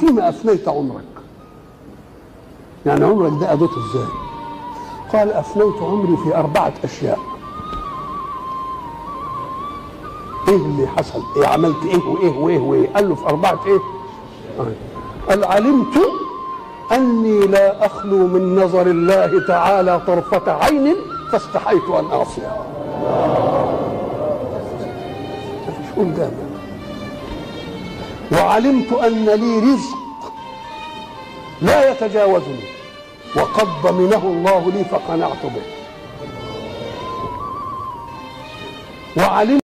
فيما أفنيت عمرك يعني عمرك ده أديته إزاي قال أفنيت عمري في أربعة أشياء إيه اللي حصل إيه عملت إيه وإيه وإيه وإيه قال له في أربعة إيه آه. قال علمت أني لا أخلو من نظر الله تعالى طرفة عين فاستحيت أن أعصيه مفيش قول جامد وعلمت أن لي رزق لا يتجاوزني وقد ضمنه الله لي فقنعت به وعلمت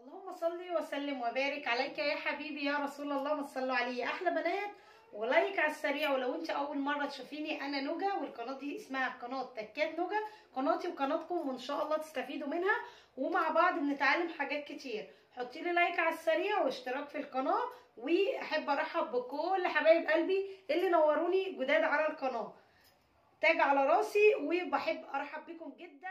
اللهم صل وسلم وبارك عليك يا حبيبي يا رسول الله ما تصلوا عليه احلى بنات ولايك على السريع ولو انت اول مره تشوفيني انا نوجا والقناه دي اسمها قناه تكات نوجا قناتي وقناتكم وان شاء الله تستفيدوا منها ومع بعض بنتعلم حاجات كتير حطيلي لايك على السريع واشتراك في القناه واحب ارحب بكل حبايب قلبي اللي نوروني جداد على القناه تاج على راسي وبحب ارحب بكم جدا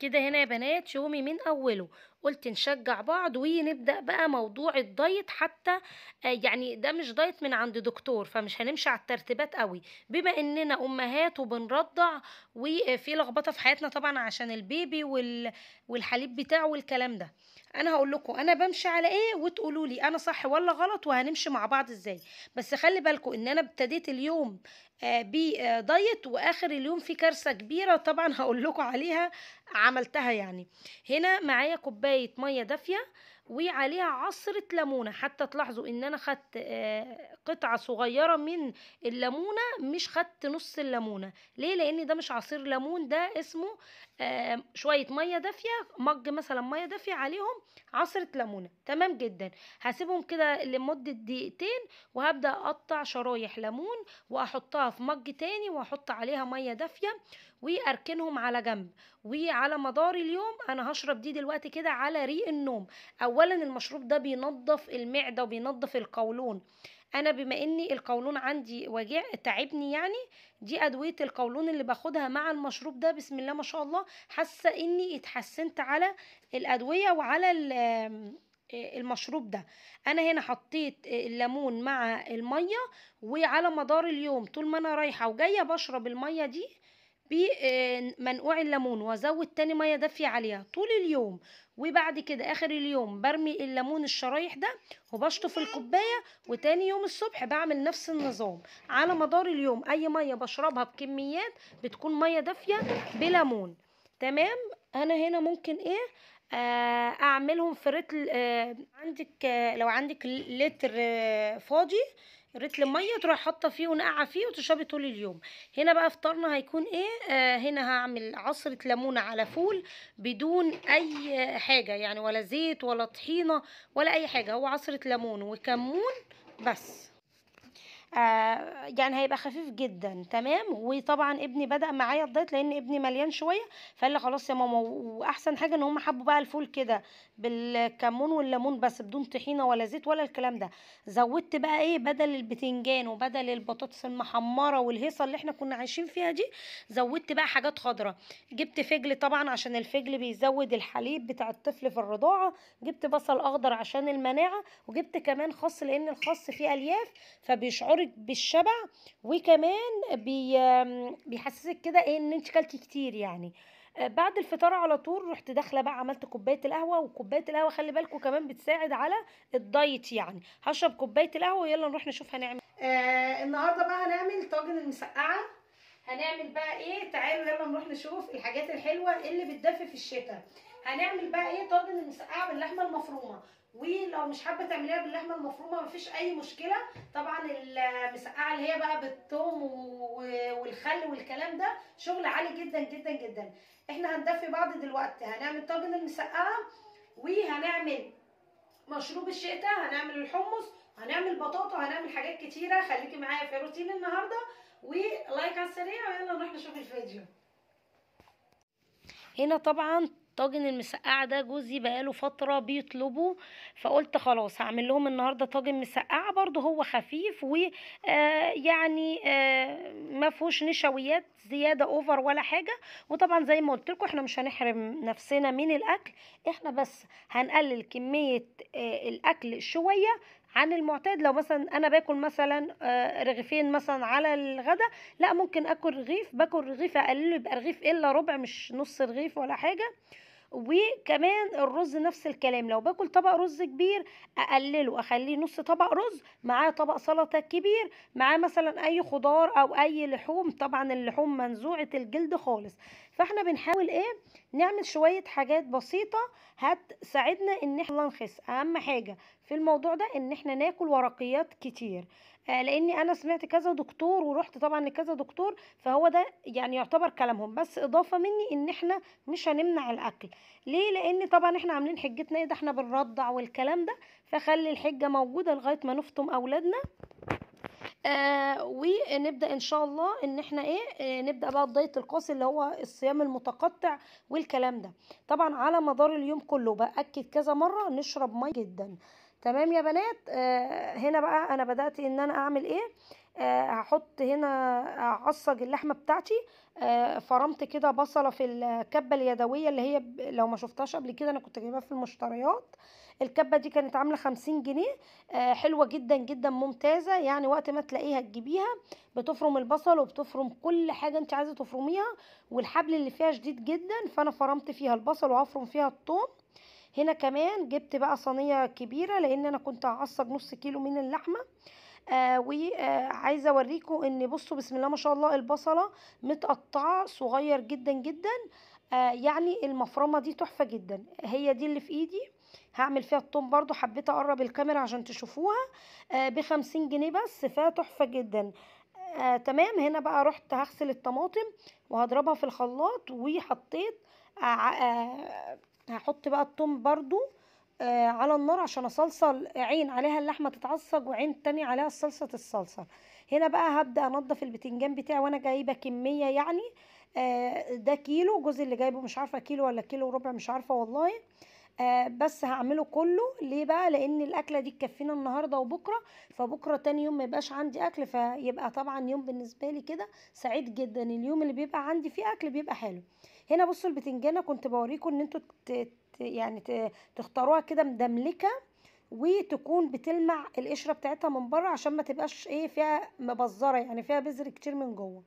كده هنا يا بنات شومي من اوله قلت نشجع بعض ونبدأ بقى موضوع الدايت حتى آه، يعني ده مش دايت من عند دكتور فمش هنمشي على الترتيبات قوي بما اننا امهات وبنرضع وفي لخبطه في حياتنا طبعا عشان البيبي والحليب بتاعه والكلام ده انا هقول لكم انا بمشي على ايه وتقولوا لي انا صح ولا غلط وهنمشي مع بعض ازاي بس خلي بالكم ان انا ابتديت اليوم آه، بدايت واخر اليوم في كارثه كبيره طبعا هقول لكم عليها عملتها يعني هنا معايا كوبايه كوبايه ميه دافيه وعليها عصره ليمونه حتى تلاحظوا ان انا خدت آه، قطعه صغيره من الليمونه مش خدت نص الليمونه ليه لان ده مش عصير ليمون ده اسمه شويه ميه دافيه مج مثلا ميه دافيه عليهم عصره ليمونه تمام جدا هسيبهم كده لمده دقيقتين وهبدا اقطع شرايح ليمون واحطها في مج تاني واحط عليها ميه دافيه واركنهم على جنب وعلى مدار اليوم انا هشرب دي دلوقتي كده على ريق النوم اولا المشروب ده بينظف المعده وبينظف القولون انا بما اني القولون عندي وجع تعبني يعني دي ادويه القولون اللي باخدها مع المشروب ده بسم الله ما شاء الله حاسه اني اتحسنت على الادويه وعلى المشروب ده انا هنا حطيت الليمون مع الميه وعلى مدار اليوم طول ما انا رايحه وجايه بشرب الميه دي بمنقوع آه، الليمون وازود تاني ميه دافيه عليها طول اليوم وبعد كده اخر اليوم برمي الليمون الشرايح ده وبشطف الكوبايه وتاني يوم الصبح بعمل نفس النظام على مدار اليوم اي ميه بشربها بكميات بتكون ميه دافيه بليمون تمام انا هنا ممكن ايه آه، اعملهم في رتل آه، عندك لو عندك لتر فاضي ريت الميه تروح حاطه فيه ونقعه فيه وتشربي طول اليوم هنا بقى فطارنا هيكون ايه آه هنا هعمل عصره ليمونه على فول بدون اي حاجه يعني ولا زيت ولا طحينه ولا اي حاجه هو عصره ليمون وكمون بس آه، يعني هيبقى خفيف جدا تمام وطبعا ابني بدأ معايا الدايت لان ابني مليان شوية فقال لي خلاص يا ماما واحسن حاجة ان هم حبوا بقى الفول كده بالكمون والليمون بس بدون طحينة ولا زيت ولا الكلام ده زودت بقى ايه بدل البتنجان وبدل البطاطس المحمرة والهيصة اللي احنا كنا عايشين فيها دي زودت بقى حاجات خضراء جبت فجل طبعا عشان الفجل بيزود الحليب بتاع الطفل في الرضاعة جبت بصل اخضر عشان المناعة وجبت كمان خص لان الخص فيه الياف فبيشعر بيشعرك بالشبع وكمان بي بيحسسك كده ايه ان انت كلتي كتير يعني آه، بعد الفطار على طول رحت داخله بقى عملت كوبايه القهوه وكوبايه القهوه خلي بالكم كمان بتساعد على الدايت يعني هشرب كوبايه القهوه يلا نروح نشوف هنعمل آه النهارده بقى هنعمل طاجن المسقعه هنعمل بقى ايه تعالوا يلا نروح نشوف الحاجات الحلوه اللي بتدفي في الشتاء هنعمل بقى ايه طاجن المسقعه باللحمه المفرومه ولو مش حابه تعمليها باللحمه المفرومه مفيش اي مشكله طبعا المسقعه اللي هي بقى بالثوم والخل والكلام ده شغل عالي جدا جدا جدا احنا هندفي بعض دلوقتي هنعمل طاجن المسقعه وهنعمل مشروب الشتاء هنعمل الحمص هنعمل بطاطا هنعمل حاجات كتيره خليكي معايا في روتين النهارده ولايك على السريع ويلا نروح نشوف الفيديو هنا طبعا طاجن المسقعه ده جوزي بقاله فتره بيطلبه فقلت خلاص هعمل لهم النهارده طاجن مسقعه برده هو خفيف ويعني آه، آه، ما فيهوش نشويات زياده اوفر ولا حاجه وطبعا زي ما قلت لكم احنا مش هنحرم نفسنا من الاكل احنا بس هنقلل كميه آه، الاكل شويه عن المعتاد لو مثلا انا باكل مثلا رغيفين مثلا على الغدا لا ممكن اكل رغيف باكل رغيف اقلله يبقى رغيف الا ربع مش نص رغيف ولا حاجه وكمان الرز نفس الكلام لو باكل طبق رز كبير اقلله اخليه نص طبق رز معاه طبق سلطه كبير معاه مثلا اي خضار او اي لحوم طبعا اللحوم منزوعه الجلد خالص فاحنا بنحاول ايه نعمل شوية حاجات بسيطة هتساعدنا ان احنا نخس اهم حاجة في الموضوع ده ان احنا ناكل ورقيات كتير آه لاني انا سمعت كذا دكتور ورحت طبعا لكذا دكتور فهو ده يعني يعتبر كلامهم بس اضافة مني ان احنا مش هنمنع الاكل ليه لان طبعا احنا عاملين حجتنا ايه ده احنا بنرضع والكلام ده فخلي الحجة موجودة لغاية ما نفطم اولادنا آه ونبدا ان شاء الله ان احنا ايه آه نبدا بقى الدايت القاسي اللي هو الصيام المتقطع والكلام ده طبعا على مدار اليوم كله باكد كذا مره نشرب ميه جدا تمام يا بنات آه هنا بقى انا بدات ان انا اعمل ايه آه هحط هنا اعصج اللحمه بتاعتي آه فرمت كده بصله في الكبه اليدويه اللي هي لو ما شفتهاش قبل كده انا كنت جايباها في المشتريات آه الكبه دي كانت عامله 50 جنيه آه، حلوه جدا جدا ممتازه يعني وقت ما تلاقيها تجيبيها بتفرم البصل وبتفرم كل حاجه انت عايزه تفرميها والحبل اللي فيها شديد جدا فانا فرمت فيها البصل وهفرم فيها الثوم هنا كمان جبت بقى صينيه كبيره لان انا كنت هعصج نص كيلو من اللحمه آه وعايزه آه اوريكم ان بصوا بسم الله ما شاء الله البصله متقطعه صغير جدا جدا آه يعني المفرمه دي تحفه جدا هي دي اللي في ايدي هعمل فيها الطوب برضو حبيت اقرب الكاميرا عشان تشوفوها آه بخمسين جنيه بس فيها تحفه جدا آه تمام هنا بقى رحت هغسل الطماطم وهضربها في الخلاط وحطيت آه آه هحط بقى التوم برضو آه على النار عشان اصلصل عين عليها اللحمه تتعصج وعين تانية عليها الصلصه تتصلصل هنا بقى هبدا انضف البتنجان بتاعي وانا جايبه كميه يعني آه ده كيلو الجزء اللي جايبه مش عارفه كيلو ولا كيلو وربع مش عارفه والله آه، بس هعمله كله ليه بقى لان الاكله دي تكفينا النهارده وبكره فبكره تاني يوم ما يبقاش عندي اكل فيبقى طبعا يوم بالنسبه لي كده سعيد جدا اليوم اللي بيبقى عندي فيه اكل بيبقى حلو هنا بصوا البتنجانه كنت بوريكم ان انتوا يعني تختاروها كده مدملكه وتكون بتلمع القشره بتاعتها من بره عشان ما تبقاش ايه فيها مبزره يعني فيها بذر كتير من جوه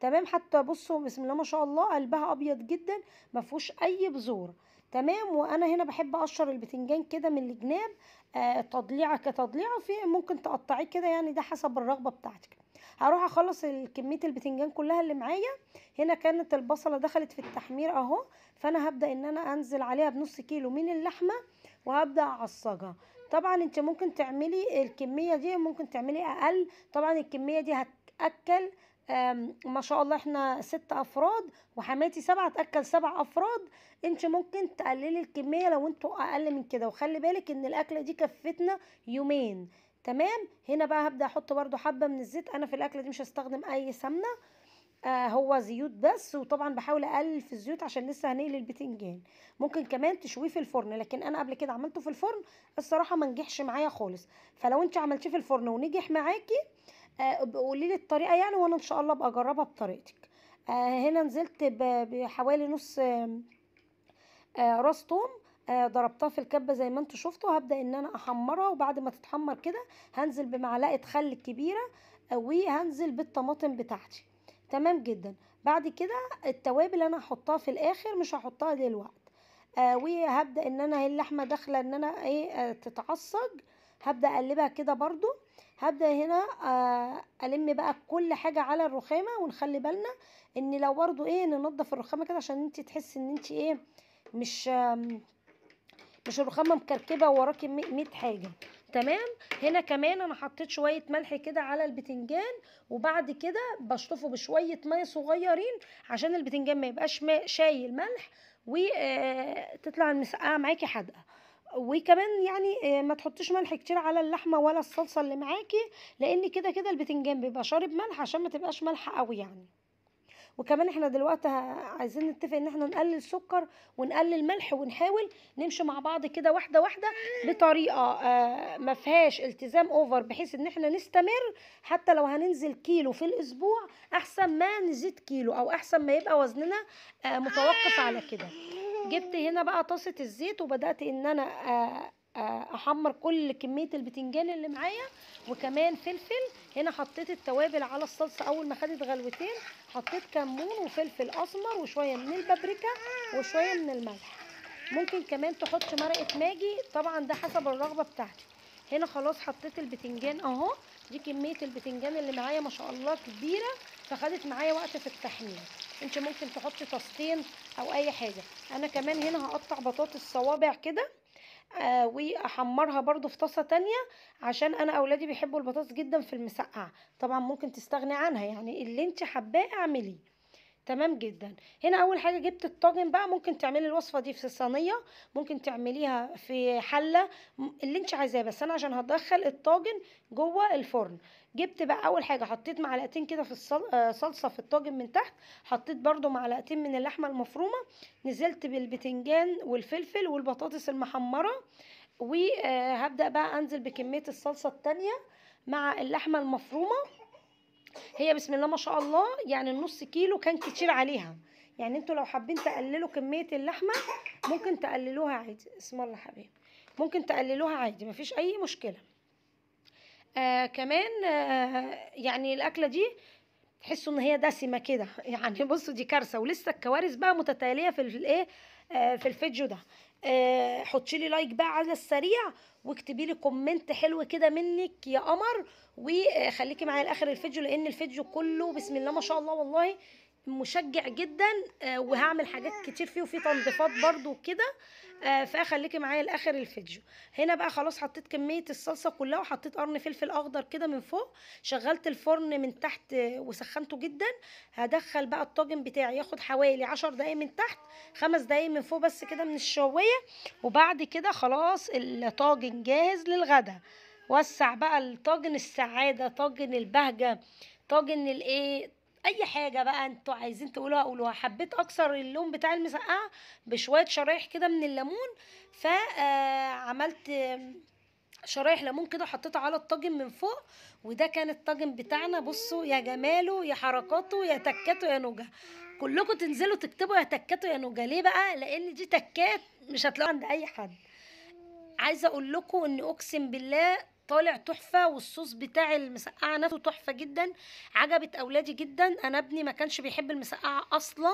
تمام حتى بصوا بسم الله ما شاء الله قلبها ابيض جدا ما فيهوش اي بذور تمام وانا هنا بحب اقشر البتنجان كده من الجناب آه تضليعه كتضليعه في ممكن تقطعيه كده يعني ده حسب الرغبه بتاعتك هروح اخلص كميه البتنجان كلها اللي معايا هنا كانت البصله دخلت في التحمير اهو فانا هبدا ان انا انزل عليها بنص كيلو من اللحمه وهبدا اعصجها طبعا انت ممكن تعملي الكميه دي ممكن تعملي اقل طبعا الكميه دي هتاكل ما شاء الله احنا ست افراد وحماتي سبعه تاكل سبع افراد انت ممكن تقللي الكميه لو انتوا اقل من كده وخلي بالك ان الاكله دي كفتنا يومين تمام هنا بقى هبدا احط برده حبه من الزيت انا في الاكله دي مش هستخدم اي سمنه آه هو زيوت بس وطبعا بحاول اقلل في الزيوت عشان لسه هنقلي البتنجان ممكن كمان تشويه في الفرن لكن انا قبل كده عملته في الفرن الصراحه ما نجحش معايا خالص فلو انت عملتيه في الفرن ونجح معاكي آه آه، قولي لي الطريقه يعني وانا ان شاء الله ابقى اجربها بطريقتك آه، هنا نزلت بحوالي نص آه، راس توم ضربتها في الكبه زي ما انتوا شفتوا هبدا ان انا احمرها وبعد ما تتحمر كده هنزل بمعلقه خل كبيره وهنزل بالطماطم بتاعتي تمام جدا بعد كده التوابل انا هحطها في الاخر مش هحطها دلوقتي آه وهبدا ان انا اللحمه داخله ان انا ايه آه تتعصج هبدا اقلبها كده برده هبدأ هنا آه، ألم بقى كل حاجة على الرخامة ونخلي بالنا ان لو برضو ايه ننضف الرخامة كده عشان انت تحسي ان انت ايه مش مش الرخامة مكركبة وراكي مية حاجة تمام هنا كمان انا حطيت شويه ملح كده على البتنجان وبعد كده بشطفه بشويه ميه صغيرين عشان البتنجان ما يبقاش شايل ملح وتطلع آه، المسقعه معاكي حادقه وكمان يعني آه، ما تحطيش ملح كتير على اللحمه ولا الصلصه اللي معاكي لان كده كده البتنجان بيبقى شارب ملح عشان ما تبقاش مالحه قوي يعني وكمان احنا دلوقتي عايزين نتفق ان احنا نقلل سكر ونقلل ملح ونحاول نمشي مع بعض كده واحده واحده بطريقه آه، ما فيهاش التزام اوفر بحيث ان احنا نستمر حتى لو هننزل كيلو في الاسبوع احسن ما نزيد كيلو او احسن ما يبقى وزننا آه، متوقف على كده جبت هنا بقى طاسه الزيت وبدات ان انا آه، آه، احمر كل كميه البتنجان اللي معايا وكمان فلفل هنا حطيت التوابل على الصلصه اول ما خدت غلوتين حطيت كمون وفلفل اسمر وشويه من البابريكا وشويه من الملح ممكن كمان تحط مرقه ماجي طبعا ده حسب الرغبه بتاعتي هنا خلاص حطيت البتنجان اهو دي كميه البتنجان اللي معايا ما شاء الله كبيره فخدت معايا وقت في التحميل انت ممكن تحطي طاستين او اي حاجه انا كمان هنا هقطع بطاطس صوابع كده آه واحمرها برضو في طاسه تانية عشان انا اولادي بيحبوا البطاطس جدا في المسقعه طبعا ممكن تستغني عنها يعني اللي انت حباه اعمليه تمام جدا هنا اول حاجه جبت الطاجن بقى ممكن تعملي الوصفه دي في صينيه ممكن تعمليها في حله اللي انت عايزاه بس انا عشان هدخل الطاجن جوه الفرن جبت بقى اول حاجه حطيت معلقتين كده في الصلصه آه، في الطاجن من تحت حطيت برده معلقتين من اللحمه المفرومه نزلت بالبتنجان والفلفل والبطاطس المحمره وهبدا آه، بقى انزل بكميه الصلصه التانيه مع اللحمه المفرومه هي بسم الله ما شاء الله يعني النص كيلو كان كتير عليها يعني انتوا لو حابين تقللوا كميه اللحمه ممكن تقللوها عادي اسم الله حبيبي ممكن تقللوها عادي مفيش اي مشكله آه كمان آه يعني الاكله دي تحسوا ان هي دسمه كده يعني بصوا دي كارثه ولسه الكوارث بقى متتاليه في الايه آه في الفيديو ده حطيلي آه، حطي لي لايك بقى على السريع واكتبي لي كومنت حلو كده منك يا قمر وخليكي معايا لاخر الفيديو لان الفيديو كله بسم الله ما شاء الله والله مشجع جدا آه، وهعمل حاجات كتير فيه وفيه تنظيفات برضو وكده آه، فخليكي معايا لاخر الفيديو هنا بقى خلاص حطيت كميه الصلصه كلها وحطيت قرن فلفل اخضر كده من فوق شغلت الفرن من تحت آه، وسخنته جدا هدخل بقى الطاجن بتاعي ياخد حوالي 10 دقايق من تحت خمس دقايق من فوق بس كده من الشوايه وبعد كده خلاص الطاجن جاهز للغدا وسع بقى الطاجن السعاده طاجن البهجه طاجن الايه اي حاجه بقى انتوا عايزين تقولوها قولوها حبيت اكثر اللون بتاع المسقعه بشويه شرايح كده من الليمون فعملت آه، شرايح ليمون كده حطيتها على الطاجن من فوق وده كان الطاجن بتاعنا بصوا يا جماله يا حركاته يا تكاته يا نوجه كلكم تنزلوا تكتبوا يا تكاته يا نوجه ليه بقى لان دي تكات مش هتلاقوها عند اي حد عايزه اقول لكم ان اقسم بالله طالع تحفه والصوص بتاع المسقعه نفسه تحفه جدا عجبت اولادي جدا انا ابني ما كانش بيحب المسقعه اصلا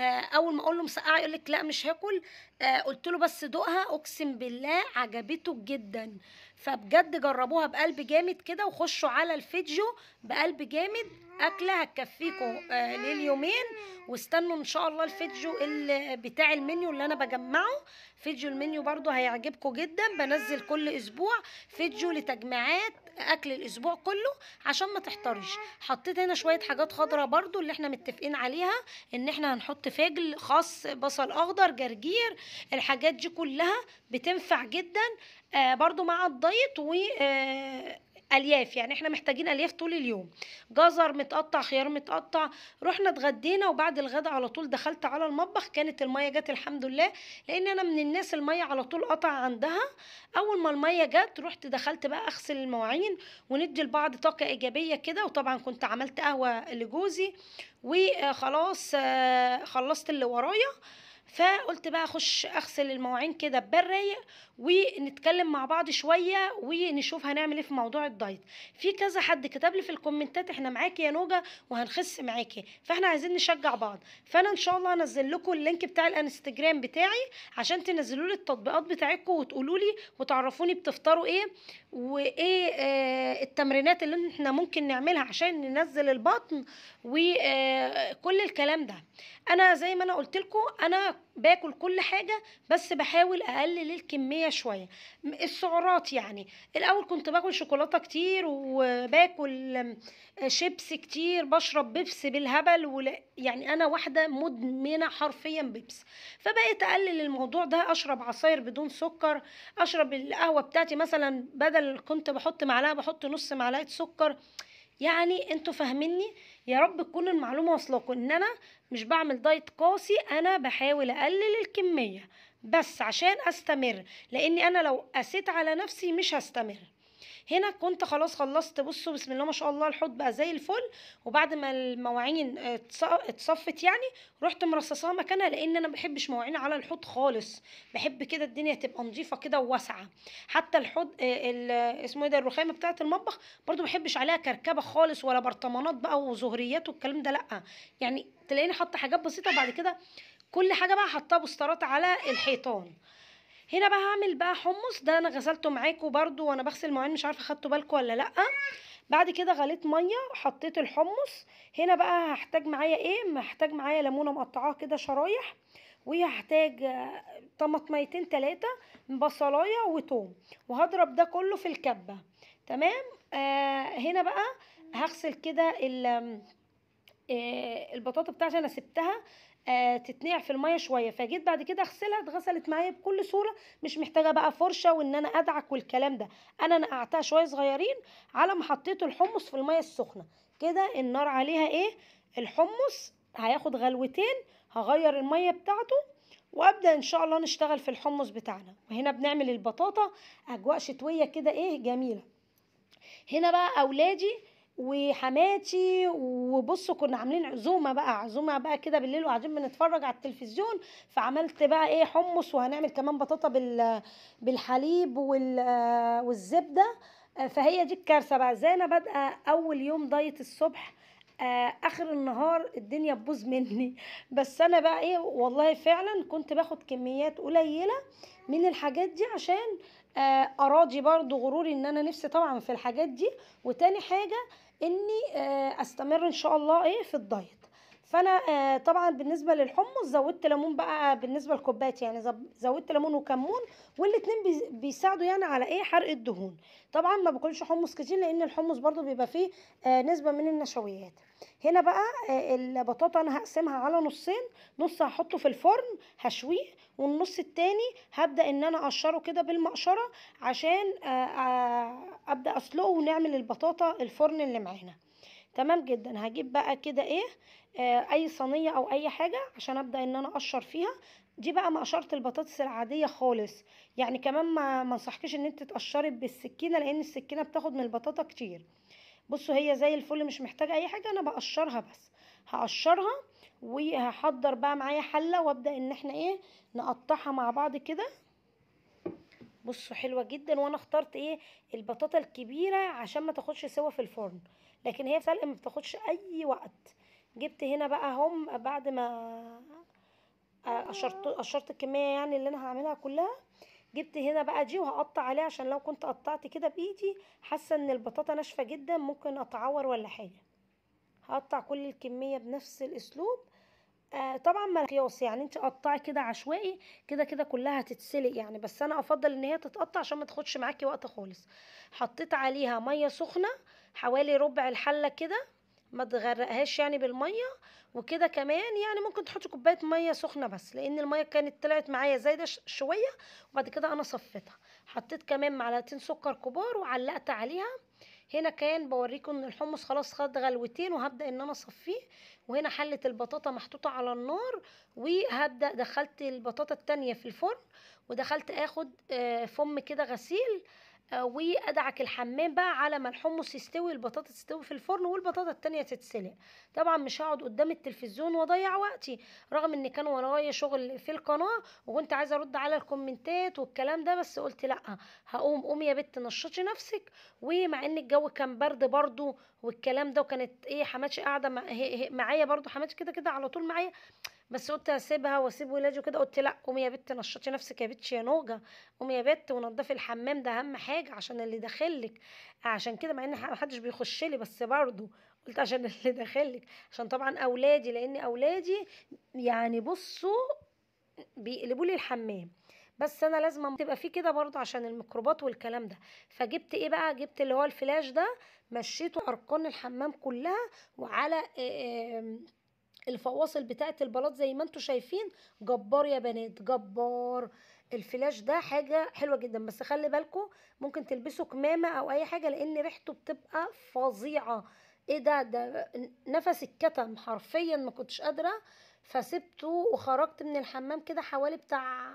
آه، اول ما اقول له مسقعه يقول لك لا مش هاكل آه، قلت له بس دوقها اقسم بالله عجبته جدا فبجد جربوها بقلب جامد كده وخشوا على الفيديو بقلب جامد اكله هتكفيكم آه، لليومين واستنوا ان شاء الله الفيديو بتاع المنيو اللي انا بجمعه فيديو المنيو برضو هيعجبكم جدا بنزل كل اسبوع فيديو لتجميعات اكل الاسبوع كله عشان ما تحترش حطيت هنا شويه حاجات خضراء برضو اللي احنا متفقين عليها ان احنا هنحط فجل خاص بصل اخضر جرجير الحاجات دي كلها بتنفع جدا آه برضو مع الدايت و آه الياف يعني احنا محتاجين الياف طول اليوم جزر متقطع خيار متقطع رحنا اتغدينا وبعد الغدا على طول دخلت على المطبخ كانت الميه جت الحمد لله لان انا من الناس الميه على طول قطع عندها اول ما الميه جت رحت دخلت بقى اغسل المواعين وندي لبعض طاقه ايجابيه كده وطبعا كنت عملت قهوه لجوزي وخلاص آه، خلصت اللي ورايا فقلت بقى اخش اغسل المواعين كده ببال رايق ونتكلم مع بعض شويه ونشوف هنعمل ايه في موضوع الدايت في كذا حد كتب لي في الكومنتات احنا معاكي يا نوجه وهنخس معاكي فاحنا عايزين نشجع بعض فانا ان شاء الله هنزل لكم اللينك بتاع الانستجرام بتاعي عشان تنزلوا لي التطبيقات بتاعتكم وتقولوا لي وتعرفوني بتفطروا ايه وايه آه التمرينات اللي احنا ممكن نعملها عشان ننزل البطن وكل آه، الكلام ده انا زي ما انا قلت لكم انا باكل كل حاجة بس بحاول أقلل الكمية شوية السعرات يعني الأول كنت باكل شوكولاتة كتير وباكل آه، شيبس كتير بشرب بيبس بالهبل ولا يعني أنا واحدة مدمنة حرفيا بيبس فبقيت أقلل الموضوع ده أشرب عصاير بدون سكر أشرب القهوة بتاعتي مثلا بدل كنت بحط معلقة بحط نص معلقة سكر يعني انتوا فاهميني يا رب تكون المعلومه واصلاكم ان انا مش بعمل دايت قاسي انا بحاول اقلل الكميه بس عشان استمر لاني انا لو قسيت على نفسي مش هستمر هنا كنت خلاص خلصت بصوا بسم الله ما شاء الله الحوض بقى زي الفل وبعد ما المواعين اتصفت يعني رحت مرصصاها مكانها لان انا ما بحبش مواعين على الحوض خالص بحب كده الدنيا تبقى نظيفه كده وواسعه حتى الحوض آه، اسمه ايه ده الرخامه بتاعه المطبخ برده ما بحبش عليها كركبه خالص ولا برطمانات بقى وزهريات والكلام ده لا يعني تلاقيني حاطه حاجات بسيطه بعد كده كل حاجه بقى حاطاها بوسترات على الحيطان هنا بقى هعمل بقى حمص ده انا غسلته معاكم برضو وانا بغسل مواعين مش عارفه خدتوا بالكم ولا لا بعد كده غليت ميه حطيت الحمص هنا بقى هحتاج معايا ايه محتاج معايا ليمونه مقطعاها كده شرايح وهحتاج طماطميتين تلاتة بصلايه وتوم وهضرب ده كله في الكبه تمام آه هنا بقى هغسل كده ال آه، البطاطا بتاعتي انا سبتها آه، تتنيع في الميه شويه فجيت بعد كده اغسلها اتغسلت معايا بكل سهوله مش محتاجه بقى فرشه وان انا ادعك والكلام ده انا نقعتها شويه صغيرين على ما حطيت الحمص في الميه السخنه كده النار عليها ايه الحمص هياخد غلوتين هغير الميه بتاعته وابدا ان شاء الله نشتغل في الحمص بتاعنا وهنا بنعمل البطاطا اجواء شتويه كده ايه جميله هنا بقى اولادي وحماتي وبصوا كنا عاملين عزومه بقى عزومه بقى كده بالليل وقاعدين بنتفرج على التلفزيون فعملت بقى ايه حمص وهنعمل كمان بطاطا بالحليب والزبده فهي دي الكارثه بقى زي انا بادئه اول يوم دايت الصبح آه، اخر النهار الدنيا تبوظ مني بس انا بقى ايه والله فعلا كنت باخد كميات قليله من الحاجات دي عشان آه، اراضي برضو غروري ان انا نفسي طبعا في الحاجات دي وتاني حاجه اني آه، استمر ان شاء الله ايه في الدايت فانا آه، طبعا بالنسبه للحمص زودت ليمون بقى بالنسبه لكوبايتي يعني زودت ليمون وكمون والاثنين بيساعدوا يعني على ايه حرق الدهون طبعا ما باكلش حمص كتير لان الحمص برضو بيبقى فيه آه، نسبه من النشويات هنا بقى آه، البطاطا انا هقسمها على نصين نص هحطه في الفرن هشويه والنص التاني هبدا ان انا اقشره كده بالمقشره عشان ابدا اسلقه ونعمل البطاطا الفرن اللي معانا تمام جدا هجيب بقى كده ايه آه اي صينيه او اي حاجه عشان ابدا ان انا اقشر فيها دي بقى مقشره البطاطس العاديه خالص يعني كمان ما منصحكش ان انت تقشري بالسكينه لان السكينه بتاخد من البطاطا كتير بصوا هي زي الفل مش محتاجه اي حاجه انا بقشرها بس هقشرها وهحضر بقى معايا حله وابدا ان احنا ايه نقطعها مع بعض كده بصوا حلوه جدا وانا اخترت ايه البطاطا الكبيره عشان ما تاخدش سوا في الفرن لكن هي سلق ما بتاخدش اي وقت جبت هنا بقى هم بعد ما قشرت قشرت الكميه يعني اللي انا هعملها كلها جبت هنا بقى دي وهقطع عليها عشان لو كنت قطعت كده بايدي حاسه ان البطاطا ناشفه جدا ممكن اتعور ولا حاجه هقطع كل الكميه بنفس الاسلوب آه طبعا ما قياس يعني انت قطعي كده عشوائي كده كده كلها هتتسلق يعني بس انا افضل ان هي تتقطع عشان ما تاخدش معاكي وقت خالص حطيت عليها ميه سخنه حوالي ربع الحله كده ما تغرقهاش يعني بالميه وكده كمان يعني ممكن تحطي كوبايه ميه سخنه بس لان الميه كانت طلعت معايا زايده شويه وبعد كده انا صفيتها حطيت كمان معلقتين سكر كبار وعلقت عليها هنا كان بوريكم ان الحمص خلاص خد غلوتين وهبدا ان انا اصفيه وهنا حله البطاطا محطوطه على النار وهبدا دخلت البطاطا التانية في الفرن ودخلت اخد آه، فم كده غسيل آه، وادعك الحمام بقى على ما الحمص يستوي البطاطا تستوي في الفرن والبطاطا التانية تتسلق طبعا مش هقعد قدام التلفزيون واضيع وقتي رغم ان كان ورايا شغل في القناه وكنت عايزه ارد على الكومنتات والكلام ده بس قلت لا هقوم قومي يا بت نشطي نفسك ومع ان الجو كان برد برضو والكلام ده وكانت ايه حماتي قاعده معايا برضو حماتي كده كده على طول معايا بس قلت هسيبها واسيب ولادي وكده قلت لا قومي يا بت نشطي نفسك يا بت يا نوجه قومي يا بت ونضفي الحمام ده اهم حاجه عشان اللي داخلك عشان كده مع ان محدش بيخش لي بس برضه قلت عشان اللي داخلك عشان طبعا اولادي لان اولادي يعني بصوا بيقلبوا لي الحمام بس انا لازم تبقى فيه كده برضه عشان الميكروبات والكلام ده فجبت ايه بقى جبت اللي هو الفلاش ده مشيته ارقان الحمام كلها وعلى إيه إيه الفواصل بتاعه البلاط زي ما انتم شايفين جبار يا بنات جبار الفلاش ده حاجه حلوه جدا بس خلي بالكم ممكن تلبسوا كمامه او اي حاجه لان ريحته بتبقى فظيعه ايه ده ده نفس الكتم حرفيا ما كنتش قادره فسبته وخرجت من الحمام كده حوالي بتاع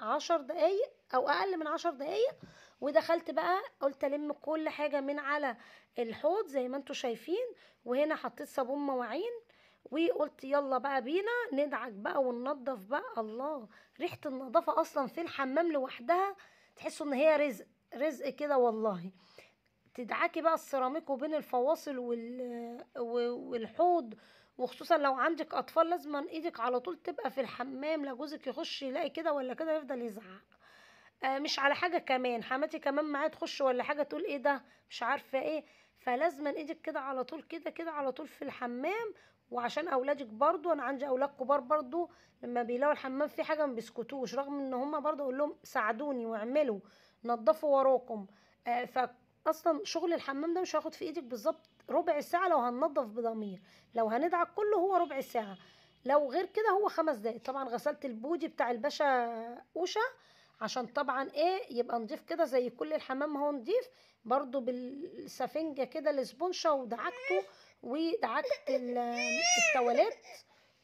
عشر دقايق او اقل من عشر دقايق ودخلت بقى قلت الم كل حاجه من على الحوض زي ما انتوا شايفين وهنا حطيت صابون مواعين وقلت يلا بقى بينا ندعك بقى وننضف بقى الله ريحه النظافه اصلا في الحمام لوحدها تحسوا ان هي رزق رزق كده والله تدعكي بقى السيراميك وبين الفواصل وال... والحوض وخصوصا لو عندك اطفال لازم ايدك على طول تبقى في الحمام لا جوزك يخش يلاقي كده ولا كده يفضل يزعق آه، مش على حاجه كمان حماتي كمان معايا تخش ولا حاجه تقول ايه ده مش عارفه ايه فلازم ايدك كده على طول كده كده على طول في الحمام وعشان اولادك برضو انا عندي اولاد كبار برضو لما بيلاقوا الحمام فيه حاجه ما بيسكتوش رغم ان هما برضو اقول لهم ساعدوني واعملوا نظفوا وراكم آه اصلا شغل الحمام ده مش هاخد في ايدك بالظبط ربع ساعه لو هننظف بضمير لو هندعك كله هو ربع ساعه لو غير كده هو خمس دقايق طبعا غسلت البودي بتاع الباشا اوشا عشان طبعا ايه يبقى نضيف كده زي كل الحمام هو نضيف برضو بالسفنجة كده الاسبونشا ودعكته ودعكت التواليت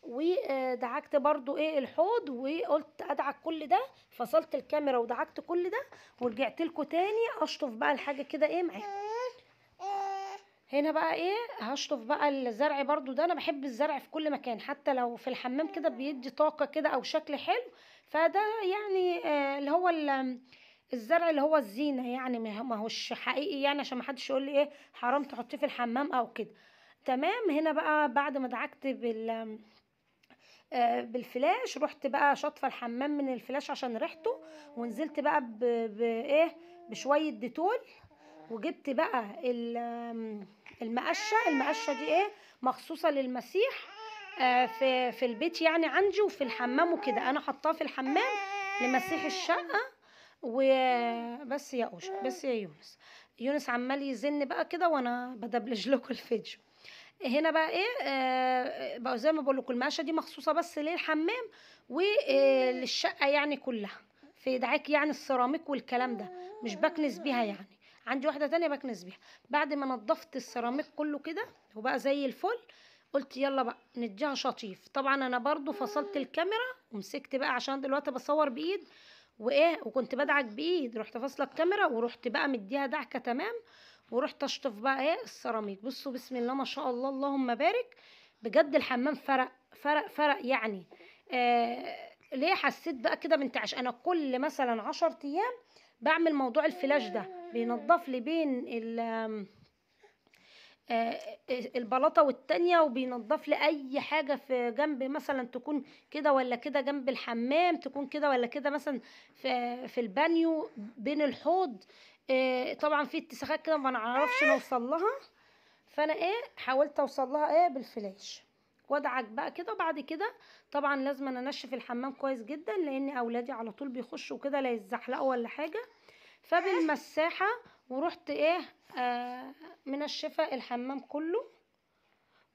ودعكت برضو ايه الحوض وقلت ادعك كل ده فصلت الكاميرا ودعكت كل ده ورجعت لكم تاني اشطف بقى الحاجه كده ايه معاكم هنا بقى ايه هشطف بقى الزرع برضو ده انا بحب الزرع في كل مكان حتى لو في الحمام كده بيدي طاقه كده او شكل حلو فده يعني آه، اللي هو الزرع اللي هو الزينه يعني ما هوش حقيقي يعني عشان ما حدش يقول لي ايه حرام تحطيه في الحمام او كده تمام هنا بقى بعد ما دعكت بال آه، بالفلاش رحت بقى شاطفه الحمام من الفلاش عشان ريحته ونزلت بقى بايه بشويه ديتول وجبت بقى المقشه المقشه دي ايه مخصوصه للمسيح آه، في في البيت يعني عندي وفي الحمام وكده انا حطاه في الحمام لمسيح الشقه وبس يا اوش بس يا يونس يونس عمال يزن بقى كده وانا بدبلج لكم الفيديو هنا بقى ايه آه، بقى زي ما بقول لكم المقشه دي مخصوصه بس للحمام وللشقه آه، يعني كلها في دعاك يعني السيراميك والكلام ده مش بكنس بيها يعني عندي واحده تانية بكنس بيها بعد ما نضفت السيراميك كله كده وبقى زي الفل قلت يلا بقى نديها شطيف طبعا انا برضو فصلت الكاميرا ومسكت بقى عشان دلوقتي بصور بايد وايه وكنت بدعك بايد رحت فاصله الكاميرا ورحت بقى مديها دعكه تمام ورحت اشطف بقى ايه السيراميك بصوا بسم الله ما شاء الله اللهم بارك بجد الحمام فرق فرق فرق يعني آه ليه حسيت بقى كده من تعش انا كل مثلا عشر ايام بعمل موضوع الفلاش ده بينظف لي بين ال آه، آه، البلاطه والتانية وبينظف لاي اي حاجه في جنب مثلا تكون كده ولا كده جنب الحمام تكون كده ولا كده مثلا في, في البانيو بين الحوض آه، طبعا في اتساخات كده ما نعرفش نوصل لها فانا ايه حاولت اوصل لها ايه بالفلاش وادعك بقى كده وبعد كده طبعا لازم انا انشف الحمام كويس جدا لان اولادي على طول بيخشوا كده لا يتزحلقوا ولا حاجه فبالمساحه ورحت ايه آه منشفه الحمام كله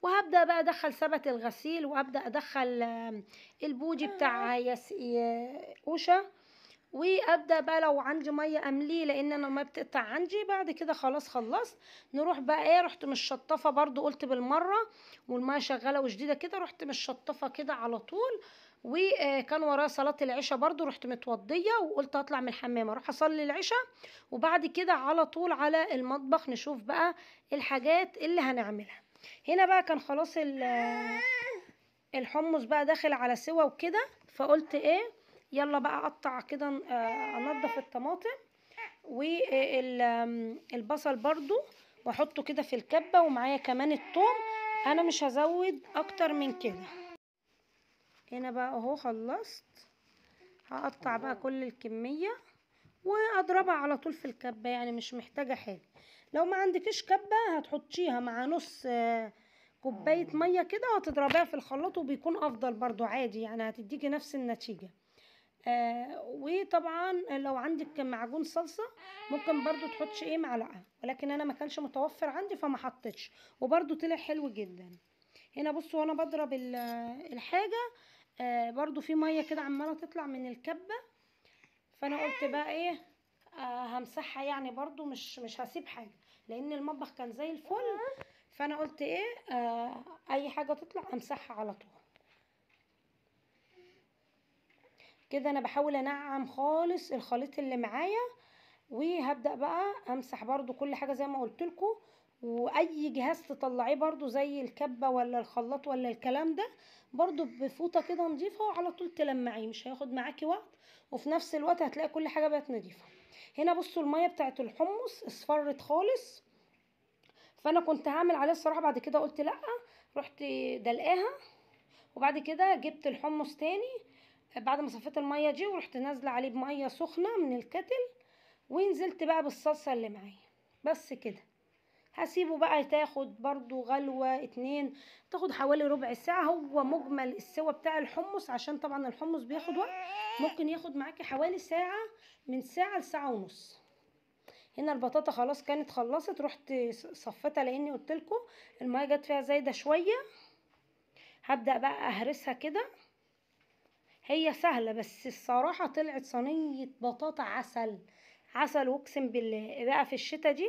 وهبدا بقى ادخل سبت الغسيل وابدا ادخل البودي البوجي بتاع يس اوشا وابدا بقى لو عندي ميه امليه لان انا الميه بتقطع عندي بعد كده خلاص خلصت نروح بقى ايه رحت مشطفه برضو قلت بالمره والميه شغاله وشديده كده رحت مشطفه كده على طول وكان ورايا صلاه العشاء برضو رحت متوضيه وقلت هطلع من الحمام اروح اصلي العشاء وبعد كده على طول على المطبخ نشوف بقى الحاجات اللي هنعملها هنا بقى كان خلاص الحمص بقى داخل على سوا وكده فقلت ايه يلا بقى اقطع كده آه، انضف الطماطم والبصل برضو واحطه كده في الكبة ومعايا كمان الثوم انا مش هزود اكتر من كده هنا بقى اهو خلصت هقطع بقى كل الكمية واضربها على طول في الكبة يعني مش محتاجة حاجة لو ما عندكش كبة هتحطيها مع نص آه، كوباية مية كده وتضربيها في الخلاط وبيكون افضل برضو عادي يعني هتديكي نفس النتيجة آه وطبعا لو عندك معجون صلصه ممكن برضو تحطش ايه معلقه ولكن انا ما كانش متوفر عندي فما حطيتش وبرضو طلع حلو جدا هنا بصوا وانا بضرب الحاجه آه برضو في ميه كده عماله تطلع من الكبه فانا قلت بقى ايه آه همسحها يعني برضو مش مش هسيب حاجه لان المطبخ كان زي الفل فانا قلت ايه آه اي حاجه تطلع امسحها على طول كده انا بحاول انعم خالص الخليط اللي معايا وهبدا بقى امسح برده كل حاجه زي ما قلت واي جهاز تطلعيه برده زي الكبه ولا الخلاط ولا الكلام ده برده بفوطه كده نظيفه وعلى طول تلمعيه مش هياخد معاكي وقت وفي نفس الوقت هتلاقي كل حاجه بقت نظيفه هنا بصوا الميه بتاعه الحمص اصفرت خالص فانا كنت هعمل عليه الصراحه بعد كده قلت لا رحت دلقاها وبعد كده جبت الحمص تاني بعد ما صفيت الميه دي ورحت نازله عليه بميه سخنه من الكتل ونزلت بقى بالصلصه اللي معايا بس كده هسيبه بقى تاخد برضو غلوة اتنين تاخد حوالي ربع ساعة هو مجمل السوا بتاع الحمص عشان طبعا الحمص بياخد وقت ممكن ياخد معاكي حوالي ساعة من ساعة لساعة ونص هنا البطاطا خلاص كانت خلصت رحت صفتها لاني لكم المية جت فيها زايدة شوية هبدأ بقى اهرسها كده هي سهلة بس الصراحة طلعت صينية بطاطا عسل عسل اقسم بالله بقى في الشتا دي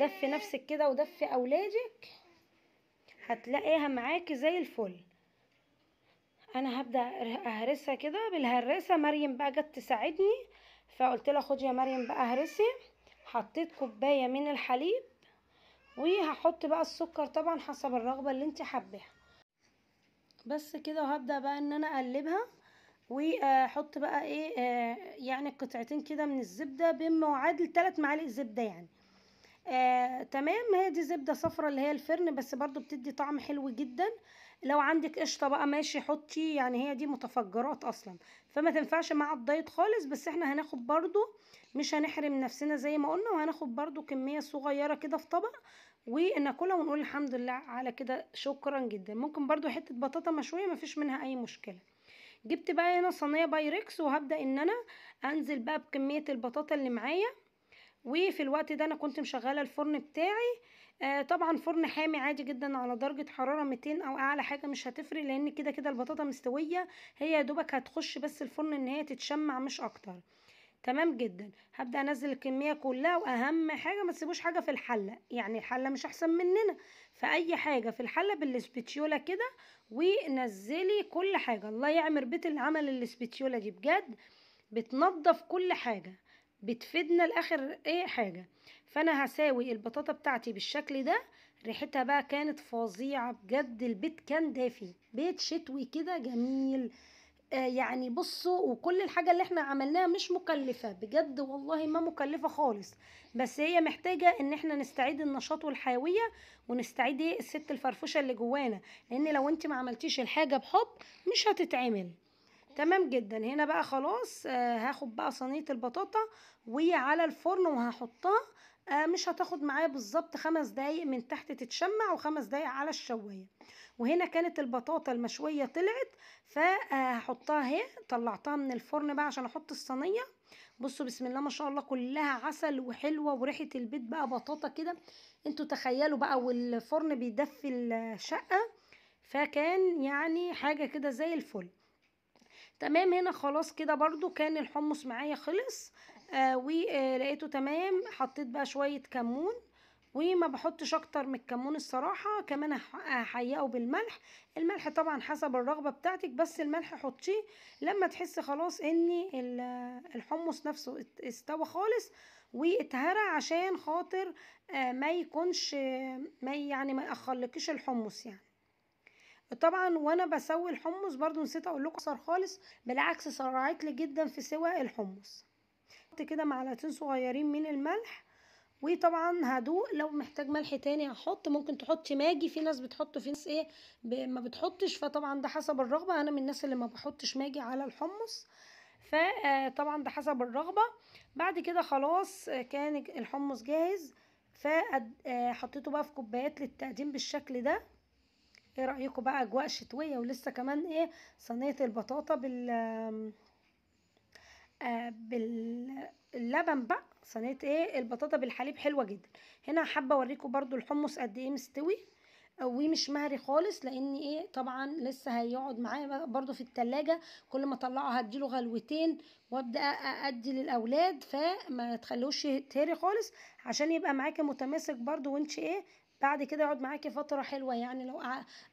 دفي نفسك كده ودفي اولادك هتلاقيها معاكي زي الفل انا هبدا اهرسها كده بالهرسه مريم بقى جت تساعدني فقلت لها خدي يا مريم بقى اهرسي حطيت كوبايه من الحليب وهحط بقى السكر طبعا حسب الرغبه اللي انت حبها بس كده وهبدا بقى ان انا اقلبها واحط بقى ايه آه، يعني قطعتين كده من الزبدة بما يعادل 3 معالق زبدة يعني آه، تمام هي دي زبده صفرا اللي هي الفرن بس برضو بتدي طعم حلو جدا لو عندك قشطه بقى ماشي حطي يعني هي دي متفجرات اصلا فما تنفعش مع الدايت خالص بس احنا هناخد برضو مش هنحرم نفسنا زي ما قلنا وهناخد برضو كميه صغيره كده في طبق وناكلها ونقول الحمد لله على كده شكرا جدا ممكن برضو حته بطاطا مشويه مفيش منها اي مشكله جبت بقى هنا صينيه بايركس وهبدا ان انا انزل بقى بكميه البطاطا اللي معايا وفي الوقت ده انا كنت مشغله الفرن بتاعي آه طبعا فرن حامي عادي جدا على درجه حراره 200 او اعلى حاجه مش هتفرق لان كده كده البطاطا مستويه هي يا دوبك هتخش بس الفرن ان هي تتشمع مش اكتر تمام جدا هبدا انزل الكميه كلها واهم حاجه ما تسيبوش حاجه في الحله يعني الحله مش احسن مننا فاي حاجه في الحله بالسبيتشولا كده ونزلي كل حاجه الله يعمر بيت عمل السبيتشولا دي بجد بتنضف كل حاجه بتفيدنا لاخر ايه حاجه فانا هساوي البطاطا بتاعتي بالشكل ده ريحتها بقى كانت فظيعه بجد البيت كان دافي بيت شتوي كده جميل آه، يعني بصوا وكل الحاجة اللي احنا عملناها مش مكلفة بجد والله ما مكلفة خالص بس هي محتاجة ان احنا نستعيد النشاط والحيوية ونستعيد ايه الست الفرفوشة اللي جوانا لان لو انت ما عملتيش الحاجة بحب مش هتتعمل تمام جدا هنا بقى خلاص آه، هاخد بقى صينية البطاطا وهي على الفرن وهحطها آه، مش هتاخد معايا بالظبط خمس دقايق من تحت تتشمع وخمس دقايق على الشواية وهنا كانت البطاطا المشوية طلعت فهحطها اهي طلعتها من الفرن بقى عشان احط الصينية بصوا بسم الله ما شاء الله كلها عسل وحلوة وريحة البيت بقى بطاطا كده انتوا تخيلوا بقى والفرن بيدفي الشقة فكان يعني حاجة كده زي الفل تمام هنا خلاص كده برضو كان الحمص معايا خلص آه ولقيته تمام حطيت بقى شوية كمون وما بحطش اكتر من الكمون الصراحه كمان هحيقه بالملح الملح طبعا حسب الرغبه بتاعتك بس الملح حطيه لما تحسي خلاص ان الحمص نفسه استوى خالص واتهرى عشان خاطر آه، ما يكونش ما يعني ما يأخرلكيش الحمص يعني طبعا وانا بسوي الحمص برضو نسيت اقول لكم صار خالص بالعكس سرعت لي جدا في سوى الحمص كده معلقتين صغيرين من الملح وطبعا هدوق لو محتاج ملح تاني هحط ممكن تحطي ماجي في ناس بتحط في ناس ايه ما بتحطش فطبعا ده حسب الرغبه انا من الناس اللي ما بحطش ماجي على الحمص فطبعا آه، ده حسب الرغبه بعد كده خلاص آه، كان الحمص جاهز فحطيته آه، بقى في كوبايات للتقديم بالشكل ده ايه رايكم بقى اجواء شتويه ولسه كمان ايه صينيه البطاطا بال باللبن بقى صينيه ايه البطاطا بالحليب حلوه جدا هنا حابه اوريكم برضو الحمص قد ايه مستوي آه، ومش مهري خالص لان ايه طبعا لسه هيقعد معايا برضو في التلاجة كل ما اطلعه هديله غلوتين وابدا ادي للاولاد فما تخليهوش يتهري خالص عشان يبقى معاكي متماسك برضو وانت ايه بعد كده يقعد معاكي فتره حلوه يعني لو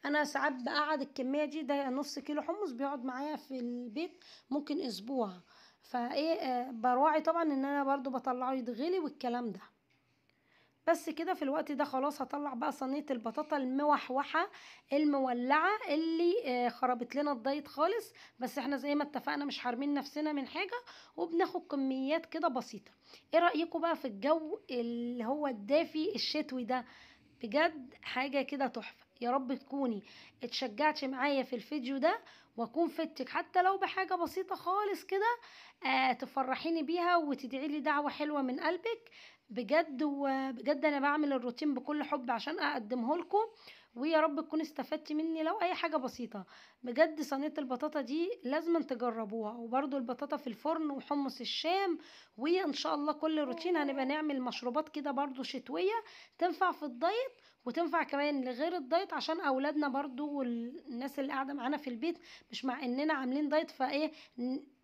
انا ساعات بقعد الكميه دي ده نص كيلو حمص بيقعد معايا في البيت ممكن اسبوع فايه آه، بروعي طبعا ان انا برضو بطلعه يتغلي والكلام ده بس كده في الوقت ده خلاص هطلع بقى صينيه البطاطا الموحوحه المولعه اللي آه، خربت لنا الدايت خالص بس احنا زي ما اتفقنا مش حارمين نفسنا من حاجه وبناخد كميات كده بسيطه ايه رايكم بقى في الجو اللي هو الدافي الشتوي ده بجد حاجه كده تحفه يا رب تكوني اتشجعتي معايا في الفيديو ده واكون فتك حتى لو بحاجه بسيطه خالص كده آه، تفرحيني بيها وتدعي لي دعوه حلوه من قلبك بجد وبجد انا بعمل الروتين بكل حب عشان اقدمه لكم ويا رب تكون استفدتي مني لو اي حاجه بسيطه بجد صينيه البطاطا دي لازم تجربوها وبرده البطاطا في الفرن وحمص الشام وان شاء الله كل روتين هنبقى نعمل مشروبات كده برده شتويه تنفع في الدايت وتنفع كمان لغير الدايت عشان اولادنا برضو والناس اللي قاعده معانا في البيت مش مع اننا عاملين دايت فايه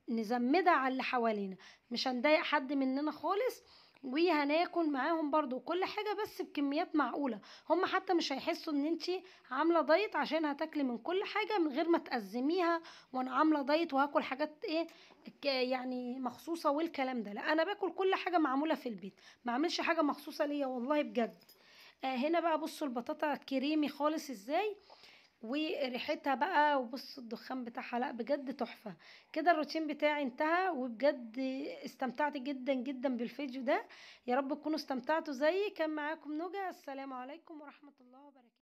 نزمدها على اللي حوالينا مش هنضايق حد مننا خالص وهناكل معاهم برضو كل حاجة بس بكميات معقولة هم حتى مش هيحسوا ان انتي عاملة دايت عشان هتاكلي من كل حاجة من غير ما تأزميها وانا عاملة دايت وهاكل حاجات ايه يعني مخصوصة والكلام ده لا انا باكل كل حاجة معمولة في البيت ما اعملش حاجة مخصوصة ليا والله بجد آه هنا بقى بصوا البطاطا كريمي خالص ازاي وريحتها بقى وبصوا الدخان بتاعها لا بجد تحفه كده الروتين بتاعي انتهى وبجد استمتعت جدا جدا بالفيديو ده يا رب تكونوا استمتعتوا زيي كان معاكم نجا السلام عليكم ورحمه الله وبركاته